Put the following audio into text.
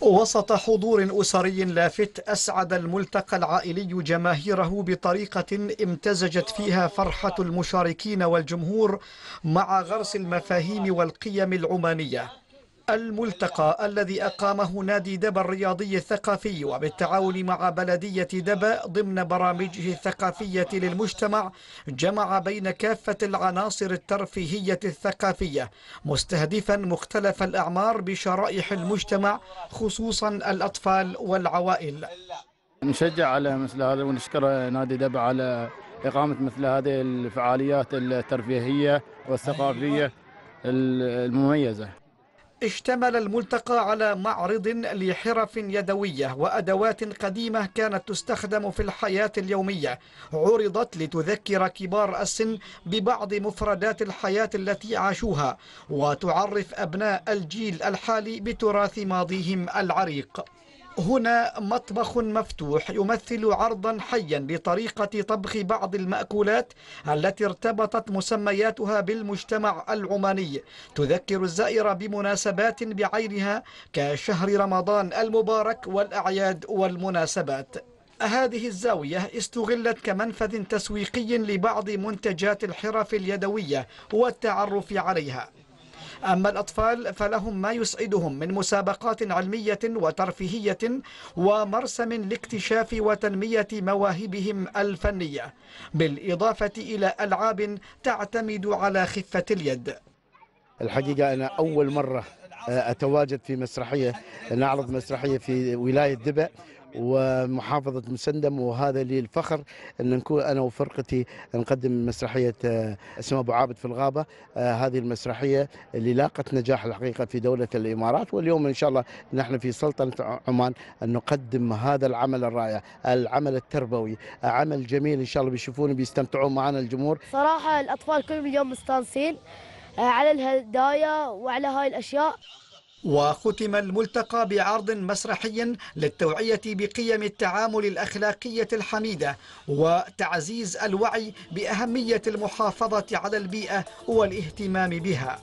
وسط حضور أسري لافت أسعد الملتقى العائلي جماهيره بطريقة امتزجت فيها فرحة المشاركين والجمهور مع غرس المفاهيم والقيم العمانية الملتقى الذي أقامه نادي دبا الرياضي الثقافي وبالتعاون مع بلدية دبا ضمن برامجه الثقافية للمجتمع جمع بين كافة العناصر الترفيهية الثقافية مستهدفا مختلف الأعمار بشرائح المجتمع خصوصا الأطفال والعوائل نشجع على مثل هذا ونشكر نادي دبا على إقامة مثل هذه الفعاليات الترفيهية والثقافية المميزة اشتمل الملتقى على معرض لحرف يدوية وأدوات قديمة كانت تستخدم في الحياة اليومية عرضت لتذكر كبار السن ببعض مفردات الحياة التي عاشوها وتعرف أبناء الجيل الحالي بتراث ماضيهم العريق هنا مطبخ مفتوح يمثل عرضا حيا لطريقة طبخ بعض المأكولات التي ارتبطت مسمياتها بالمجتمع العماني تذكر الزائر بمناسبات بعينها كشهر رمضان المبارك والأعياد والمناسبات هذه الزاوية استغلت كمنفذ تسويقي لبعض منتجات الحرف اليدوية والتعرف عليها أما الأطفال فلهم ما يسعدهم من مسابقات علمية وترفيهية ومرسم لاكتشاف وتنمية مواهبهم الفنية بالإضافة إلى ألعاب تعتمد على خفة اليد الحقيقة أنا أول مرة آه، أتواجد في مسرحية نعرض مسرحية في ولاية دبأ ومحافظة مسندم وهذا لي الفخر أن نكون أنا وفرقتي نقدم مسرحية آه، اسمها أبو عابد في الغابة آه، هذه المسرحية اللي لاقت نجاح الحقيقة في دولة الإمارات واليوم إن شاء الله نحن في سلطنة عمان أن نقدم هذا العمل الرائع العمل التربوي عمل جميل إن شاء الله بيشوفونه بيستمتعون معنا الجمهور صراحة الأطفال كلهم اليوم مستانسين آه، على الهدايا وعلى هاي الأشياء وختم الملتقى بعرض مسرحي للتوعية بقيم التعامل الأخلاقية الحميدة وتعزيز الوعي بأهمية المحافظة على البيئة والاهتمام بها